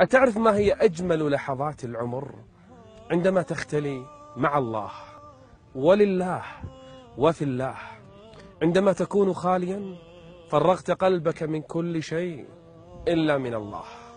أتعرف ما هي أجمل لحظات العمر عندما تختلي مع الله ولله وفي الله عندما تكون خاليا فرغت قلبك من كل شيء إلا من الله